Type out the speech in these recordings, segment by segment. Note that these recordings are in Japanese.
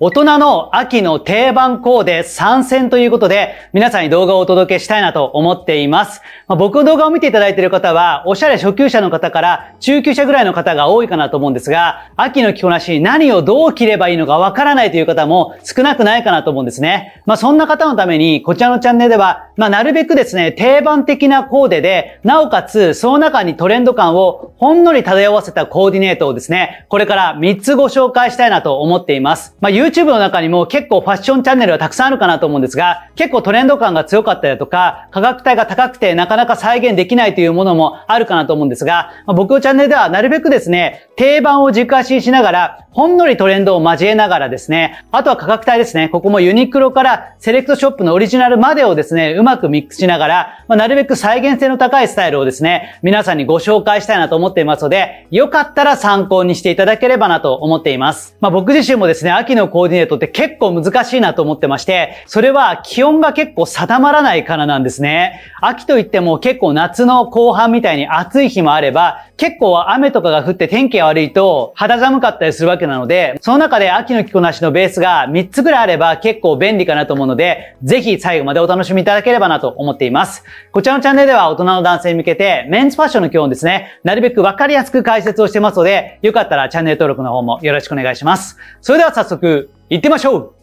大人の秋の定番コーデ参戦ということで、皆さんに動画をお届けしたいなと思っています。まあ、僕の動画を見ていただいている方は、おしゃれ初級者の方から中級者ぐらいの方が多いかなと思うんですが、秋の着こなし何をどう着ればいいのかわからないという方も少なくないかなと思うんですね。まあ、そんな方のために、こちらのチャンネルでは、まあ、なるべくですね、定番的なコーデで、なおかつ、その中にトレンド感をほんのり漂わせたコーディネートをですね、これから3つご紹介したいなと思っています。まあ YouTube の中にも結構ファッションチャンネルはたくさんあるかなと思うんですが、結構トレンド感が強かったりだとか、価格帯が高くてなかなか再現できないというものもあるかなと思うんですが、まあ、僕のチャンネルではなるべくですね、定番を軸足にしながら、ほんのりトレンドを交えながらですね、あとは価格帯ですね、ここもユニクロからセレクトショップのオリジナルまでをですね、うまくミックスしながら、まあ、なるべく再現性の高いスタイルをですね、皆さんにご紹介したいなと思っていますので、よかったら参考にしていただければなと思っています。まあ、僕自身もですね、秋のコーディネートって結構難しいなと思ってまして、それは気温が結構定まらないからなんですね。秋といっても結構夏の後半みたいに暑い日もあれば、結構雨とかが降って天気が悪いと肌寒かったりするわけなので、その中で秋の着こなしのベースが3つぐらいあれば結構便利かなと思うので、ぜひ最後までお楽しみいただければなと思っています。こちらのチャンネルでは大人の男性に向けてメンズファッションの基本ですね、なるべくわかりやすく解説をしてますので、よかったらチャンネル登録の方もよろしくお願いします。それでは早速行ってみましょう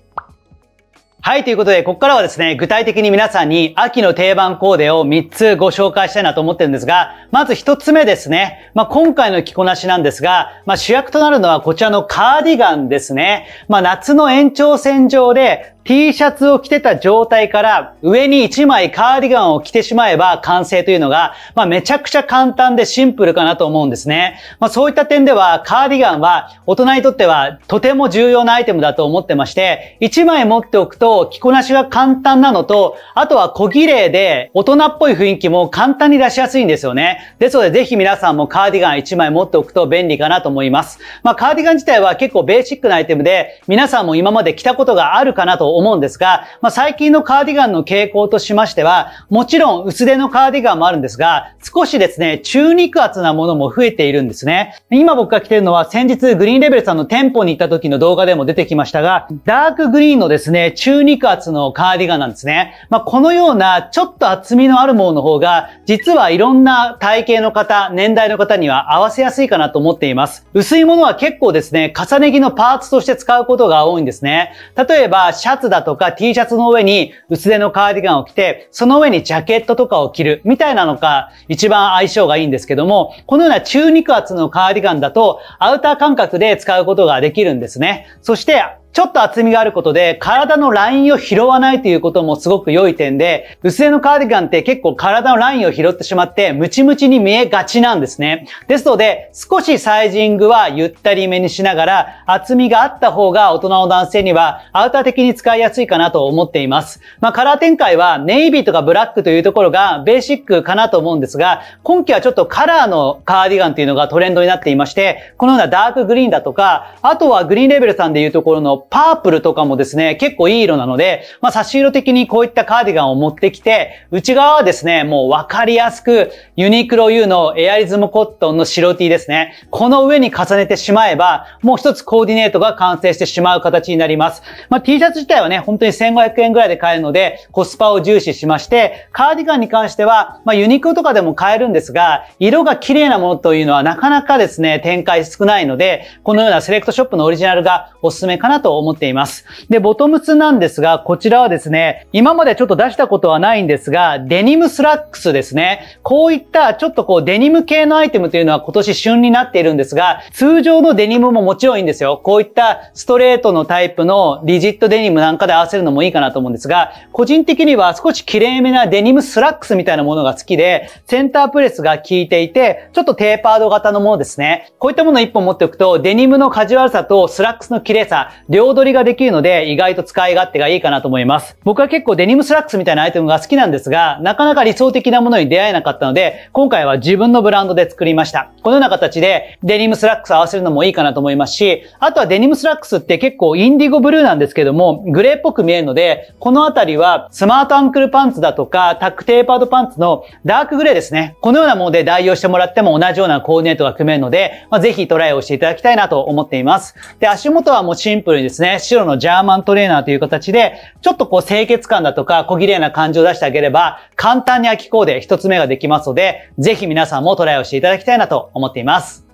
はい、ということで、ここからはですね、具体的に皆さんに秋の定番コーデを3つご紹介したいなと思ってるんですが、まず1つ目ですね。まあ、今回の着こなしなんですが、まあ、主役となるのはこちらのカーディガンですね。まあ、夏の延長線上で、T シャツを着てた状態から上に1枚カーディガンを着てしまえば完成というのが、まあ、めちゃくちゃ簡単でシンプルかなと思うんですね。まあ、そういった点ではカーディガンは大人にとってはとても重要なアイテムだと思ってまして、1枚持っておくと着こなしが簡単なのと、あとは小綺麗で大人っぽい雰囲気も簡単に出しやすいんですよね。ですのでぜひ皆さんもカーディガン1枚持っておくと便利かなと思います。まあ、カーディガン自体は結構ベーシックなアイテムで、皆さんも今まで着たことがあるかなと思うんですが、まあ、最近のカーディガンの傾向としましては、もちろん薄手のカーディガンもあるんですが、少しですね、中肉厚なものも増えているんですね。今僕が着てるのは先日グリーンレベルさんの店舗に行った時の動画でも出てきましたが、ダークグリーンのですね、中肉厚のカーディガンなんですね。まあ、このようなちょっと厚みのあるものの方が、実はいろんな体型の方、年代の方には合わせやすいかなと思っています。薄いものは結構ですね、重ね着のパーツとして使うことが多いんですね。例えば、シャツツだとか T シャツの上に薄手のカーディガンを着て、その上にジャケットとかを着るみたいなのが一番相性がいいんですけども、このような中肉厚のカーディガンだとアウター感覚で使うことができるんですね。そしてちょっと厚みがあることで、体のラインを拾わないということもすごく良い点で、薄手のカーディガンって結構体のラインを拾ってしまって、ムチムチに見えがちなんですね。ですので、少しサイジングはゆったりめにしながら、厚みがあった方が大人の男性にはアウター的に使いやすいかなと思っています。まあ、カラー展開はネイビーとかブラックというところがベーシックかなと思うんですが、今季はちょっとカラーのカーディガンというのがトレンドになっていまして、このようなダークグリーンだとか、あとはグリーンレベルさんでいうところのパープルとかもですね、結構いい色なので、まあ、差し色的にこういったカーディガンを持ってきて、内側はですね、もうわかりやすく、ユニクロ U のエアリズムコットンの白 T ですね。この上に重ねてしまえば、もう一つコーディネートが完成してしまう形になります。まあ、T シャツ自体はね、本当に1500円ぐらいで買えるので、コスパを重視しまして、カーディガンに関しては、まあ、ユニクロとかでも買えるんですが、色が綺麗なものというのはなかなかですね、展開少ないので、このようなセレクトショップのオリジナルがおすすめかなとと思っています。で、ボトムスなんですが、こちらはですね、今までちょっと出したことはないんですが、デニムスラックスですね。こういったちょっとこうデニム系のアイテムというのは今年旬になっているんですが、通常のデニムももちろんいいんですよ。こういったストレートのタイプのリジットデニムなんかで合わせるのもいいかなと思うんですが、個人的には少し綺麗めなデニムスラックスみたいなものが好きで、センタープレスが効いていて、ちょっとテーパード型のものですね。こういったものを1本持っておくと、デニムのカジュアルさとスラックスの綺麗さ、両取りができるので、意外と使い勝手がいいかなと思います。僕は結構デニムスラックスみたいなアイテムが好きなんですが、なかなか理想的なものに出会えなかったので、今回は自分のブランドで作りました。このような形で、デニムスラックス合わせるのもいいかなと思いますし、あとはデニムスラックスって結構インディゴブルーなんですけども、グレーっぽく見えるので、このあたりはスマートアンクルパンツだとか、タックテーパードパンツのダークグレーですね。このようなもので代用してもらっても同じようなコーディネートが組めるので、まあ、ぜトライをしていただきたいなと思っています。で、足元はもうシンプルにですね、白のジャーマントレーナーという形で、ちょっとこう清潔感だとか小綺麗な感じを出してあげれば、簡単に秋コーデ一つ目ができますので、ぜひ皆さんもトライをしていただきたいなと思っています。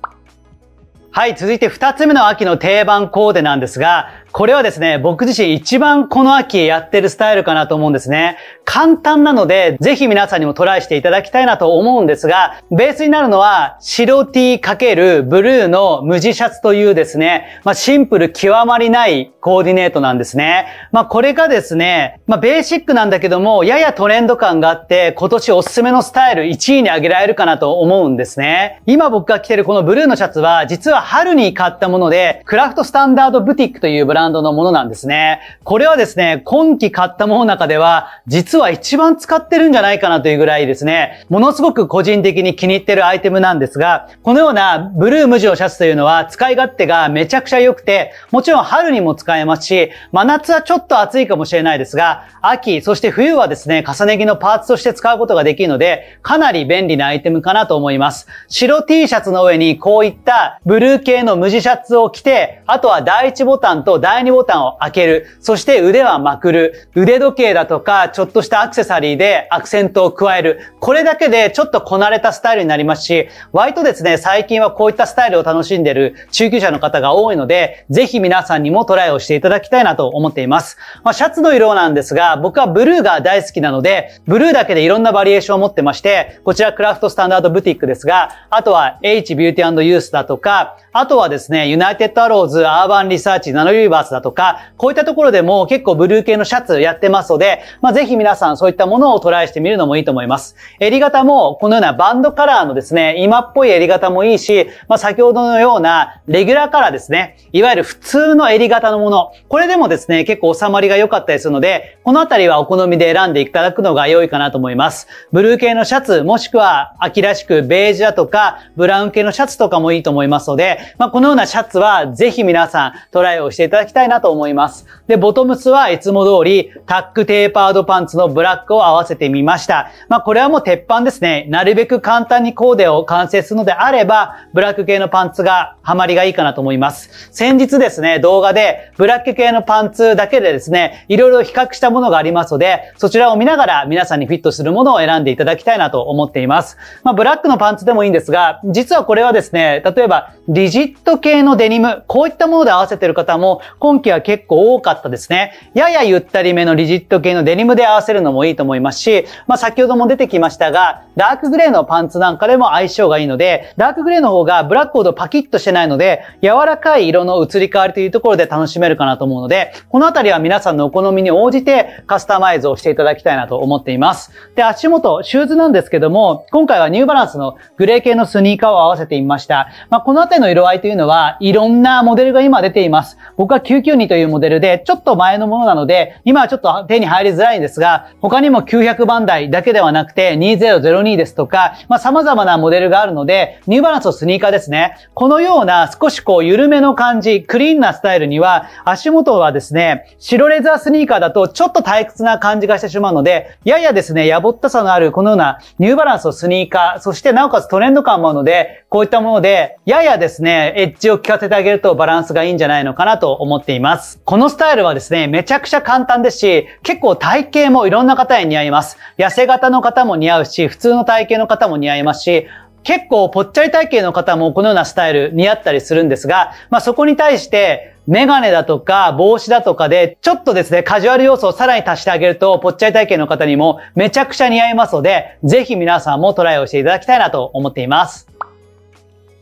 はい、続いて二つ目の秋の定番コーデなんですが、これはですね、僕自身一番この秋やってるスタイルかなと思うんですね。簡単なので、ぜひ皆さんにもトライしていただきたいなと思うんですが、ベースになるのは、白 T× ブルーの無地シャツというですね、まあシンプル極まりないコーディネートなんですね。まあこれがですね、まあベーシックなんだけども、ややトレンド感があって、今年おすすめのスタイル1位に挙げられるかなと思うんですね。今僕が着てるこのブルーのシャツは、実は春に買ったもので、クラフトスタンダードブティックというブランドランドのものなんですね。これはですね、今季買ったものの中では、実は一番使ってるんじゃないかなというぐらいですね、ものすごく個人的に気に入ってるアイテムなんですが、このようなブルー無地のシャツというのは使い勝手がめちゃくちゃ良くて、もちろん春にも使えますし、真夏はちょっと暑いかもしれないですが、秋、そして冬はですね、重ね着のパーツとして使うことができるので、かなり便利なアイテムかなと思います。白 T シャツの上にこういったブルー系の無地シャツを着て、あとは第1ボタンと第第2ボタンを開ける。そして腕はまくる。腕時計だとか、ちょっとしたアクセサリーでアクセントを加える。これだけでちょっとこなれたスタイルになりますし、割とですね、最近はこういったスタイルを楽しんでる中級者の方が多いので、ぜひ皆さんにもトライをしていただきたいなと思っています。まあ、シャツの色なんですが、僕はブルーが大好きなので、ブルーだけでいろんなバリエーションを持ってまして、こちらクラフトスタンダードブティックですが、あとは H ビューティーユースだとか、あとはですね、ユナイテッドアローズ、アーバンリサーチ、ナノユーバースだとか、こういったところでも結構ブルー系のシャツやってますので、まあ、ぜひ皆さんそういったものをトライしてみるのもいいと思います。襟型もこのようなバンドカラーのですね、今っぽい襟型もいいし、まあ、先ほどのようなレギュラーカラーですね、いわゆる普通の襟型のもの、これでもですね、結構収まりが良かったりするので、このあたりはお好みで選んでいただくのが良いかなと思います。ブルー系のシャツ、もしくは秋らしくベージュだとか、ブラウン系のシャツとかもいいと思いますので、まあ、このようなシャツはぜひ皆さんトライをしていただききたいなと思います。で、ボトムスはいつも通り、タックテーパードパンツのブラックを合わせてみました。まあ、これはもう鉄板ですね。なるべく簡単にコーデを完成するのであれば、ブラック系のパンツがハマりがいいかなと思います。先日ですね、動画で、ブラック系のパンツだけでですね、いろいろ比較したものがありますので、そちらを見ながら皆さんにフィットするものを選んでいただきたいなと思っています。まあ、ブラックのパンツでもいいんですが、実はこれはですね、例えば、リジット系のデニム、こういったもので合わせてる方も今季は結構多かったですね。ややゆったりめのリジット系のデニムで合わせるのもいいと思いますし、まあ先ほども出てきましたが、ダークグレーのパンツなんかでも相性がいいので、ダークグレーの方がブラックほどパキッとしてないので、柔らかい色の移り変わりというところで楽しめるかなと思うので、このあたりは皆さんのお好みに応じてカスタマイズをしていただきたいなと思っています。で、足元、シューズなんですけども、今回はニューバランスのグレー系のスニーカーを合わせてみました。まあこのあたりの色合いというのは、いろんなモデルが今出ています。僕は992というモデルで、ちょっと前のものなので、今はちょっと手に入りづらいんですが、他にも900番台だけではなくて、2002ですとか、まあ、様々なモデルがあるので、ニューバランスのスニーカーですね。このような少しこう緩めの感じ、クリーンなスタイルには、足元はですね、白レザースニーカーだとちょっと退屈な感じがしてしまうので、ややですね、やぼったさのあるこのようなニューバランスのスニーカー、そしてなおかつトレンド感もあるので、こういったもので、ややですね、エッジを効かせてあげるとバランスがいいんじゃないのかなと思ってっています。このスタイルはですね、めちゃくちゃ簡単ですし、結構体型もいろんな方に似合います。痩せ型の方も似合うし、普通の体型の方も似合いますし、結構ぽっちゃり体型の方もこのようなスタイル似合ったりするんですが、まあそこに対して、メガネだとか帽子だとかで、ちょっとですね、カジュアル要素をさらに足してあげると、ぽっちゃり体型の方にもめちゃくちゃ似合いますので、ぜひ皆さんもトライをしていただきたいなと思っています。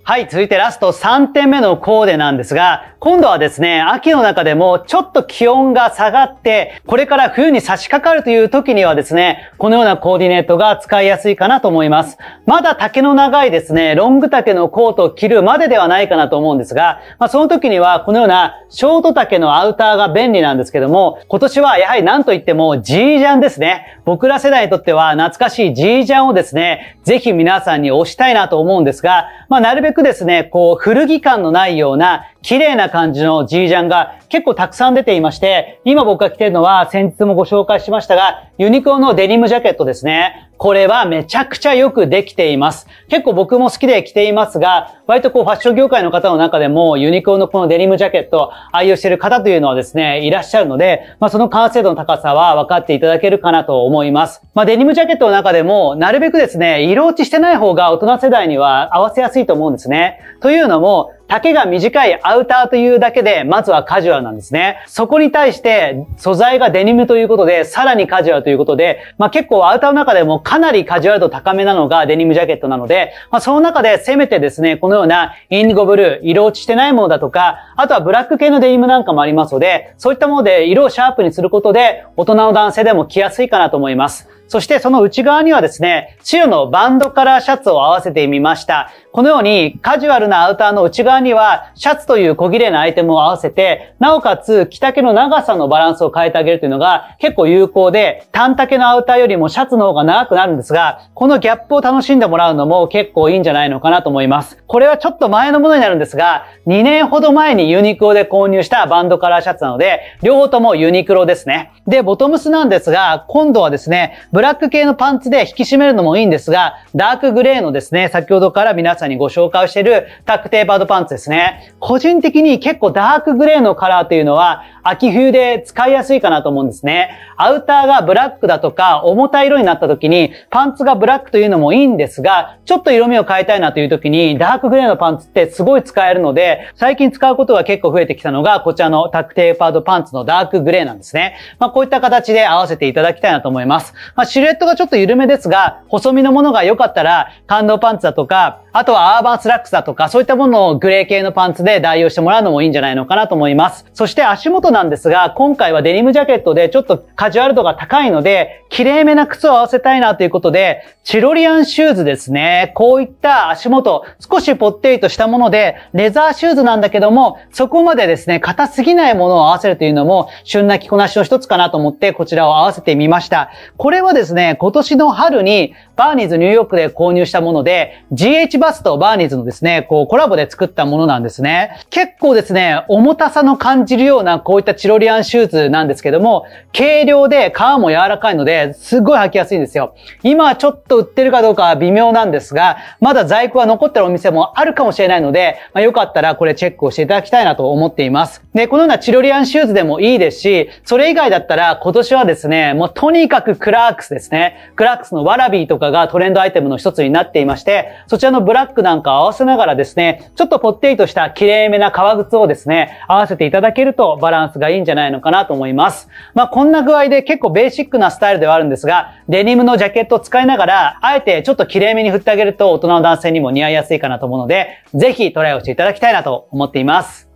はい、続いてラスト3点目のコーデなんですが、今度はですね、秋の中でもちょっと気温が下がって、これから冬に差し掛かるという時にはですね、このようなコーディネートが使いやすいかなと思います。まだ丈の長いですね、ロング丈のコートを着るまでではないかなと思うんですが、まあ、その時にはこのようなショート丈のアウターが便利なんですけども、今年はやはり何と言っても G ジャンですね。僕ら世代にとっては懐かしい G ジャンをですね、ぜひ皆さんに押したいなと思うんですが、まあ、なるべくですね、こう、古着感のないような綺麗な感じの G ジャンが結構たくさん出ていまして、今僕が着てるのは先日もご紹介しましたが、ユニクロのデニムジャケットですね。これはめちゃくちゃよくできています。結構僕も好きで着ていますが、割とこうファッション業界の方の中でもユニクロのこのデニムジャケット愛用している方というのはですね、いらっしゃるので、まあその完成度の高さは分かっていただけるかなと思います。まあデニムジャケットの中でも、なるべくですね、色落ちしてない方が大人世代には合わせやすいと思うんですね。というのも、丈が短いアウターというだけで、まずはカジュアルなんですね。そこに対して、素材がデニムということで、さらにカジュアルということで、まあ結構アウターの中でもかなりカジュアル度高めなのがデニムジャケットなので、まあその中でせめてですね、このようなインディゴブルー、色落ちしてないものだとか、あとはブラック系のデニムなんかもありますので、そういったもので色をシャープにすることで、大人の男性でも着やすいかなと思います。そしてその内側にはですね、白のバンドカラーシャツを合わせてみました。このようにカジュアルなアウターの内側にはシャツという小切れなアイテムを合わせて、なおかつ着丈の長さのバランスを変えてあげるというのが結構有効で、短丈のアウターよりもシャツの方が長くなるんですが、このギャップを楽しんでもらうのも結構いいんじゃないのかなと思います。これはちょっと前のものになるんですが、2年ほど前にユニクロで購入したバンドカラーシャツなので、両方ともユニクロですね。で、ボトムスなんですが、今度はですね、ブラック系のパンツで引き締めるのもいいんですが、ダークグレーのですね、先ほどから皆さんにご紹介をしているタックテーパードパンツですね。個人的に結構ダークグレーのカラーというのは秋冬で使いやすいかなと思うんですね。アウターがブラックだとか重たい色になった時にパンツがブラックというのもいいんですが、ちょっと色味を変えたいなという時にダークグレーのパンツってすごい使えるので、最近使うことが結構増えてきたのがこちらのタックテーパードパンツのダークグレーなんですね。まあこういった形で合わせていただきたいなと思います。まあシルエットがちょっと緩めですが、細身のものが良かったら感動パンツだとか、あとはアーバンスラックスだとか、そういったものをグレー系のパンツで代用してもらうのもいいんじゃないのかなと思います。そして足元なんですが、今回はデニムジャケットでちょっとカジュアル度が高いので、綺麗めな靴を合わせたいなということで、チロリアンシューズですね。こういった足元、少しぽってりとしたもので、レザーシューズなんだけども、そこまでですね、硬すぎないものを合わせるというのも、旬な着こなしの一つかなと思って、こちらを合わせてみました。これはですね、今年の春に、バーニーズニューヨークで購入したもので、GH ババスとバーニーズのですね、こうコラボで作ったものなんですね。結構ですね、重たさの感じるようなこういったチロリアンシューズなんですけども、軽量で皮も柔らかいので、すごい履きやすいんですよ。今はちょっと売ってるかどうかは微妙なんですが、まだ在庫は残ってるお店もあるかもしれないので、まあ、よかったらこれチェックをしていただきたいなと思っています。で、このようなチロリアンシューズでもいいですし、それ以外だったら今年はですね、もうとにかくクラークスですね。クラークスのワラビーとかがトレンドアイテムの一つになっていまして、そちらのブラックなんか合わせながらですね、ちょっとぽってりとした綺麗めな革靴をですね、合わせていただけるとバランスがいいんじゃないのかなと思います。まあ、こんな具合で結構ベーシックなスタイルではあるんですが、デニムのジャケットを使いながら、あえてちょっと綺麗めに振ってあげると大人の男性にも似合いやすいかなと思うので、ぜひトライをしていただきたいなと思っています。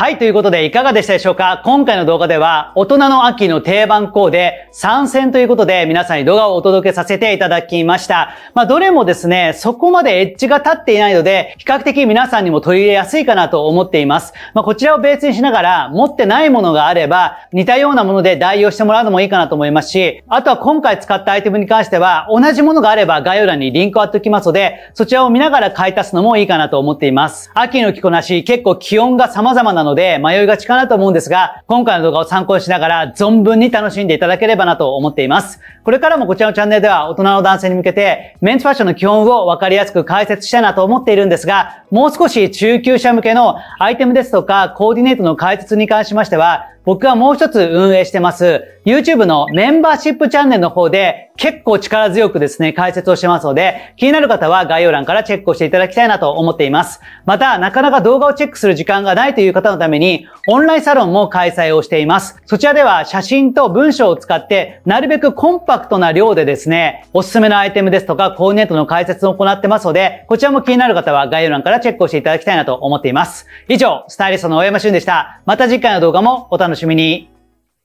はい、ということでいかがでしたでしょうか今回の動画では大人の秋の定番コーデ参戦ということで皆さんに動画をお届けさせていただきました。まあ、どれもですね、そこまでエッジが立っていないので、比較的皆さんにも取り入れやすいかなと思っています。まあ、こちらをベースにしながら持ってないものがあれば似たようなもので代用してもらうのもいいかなと思いますし、あとは今回使ったアイテムに関しては同じものがあれば概要欄にリンクを貼っておきますので、そちらを見ながら買い足すのもいいかなと思っています。秋の着こなし、結構気温が様々なのので迷いがちかなと思うんですが、今回の動画を参考にしながら存分に楽しんでいただければなと思っています。これからもこちらのチャンネルでは大人の男性に向けてメンズファッションの基本を分かりやすく解説したいなと思っているんですが、もう少し中級者向けのアイテムですとかコーディネートの解説に関しましては、僕はもう一つ運営してます。YouTube のメンバーシップチャンネルの方で結構力強くですね、解説をしてますので、気になる方は概要欄からチェックをしていただきたいなと思っています。また、なかなか動画をチェックする時間がないという方のために、オンラインサロンも開催をしています。そちらでは写真と文章を使って、なるべくコンパクトな量でですね、おすすめのアイテムですとか、コーディネートの解説を行ってますので、こちらも気になる方は概要欄からチェックをしていただきたいなと思っています。以上、スタイリストの大山俊でした。また次回の動画もお楽しみに。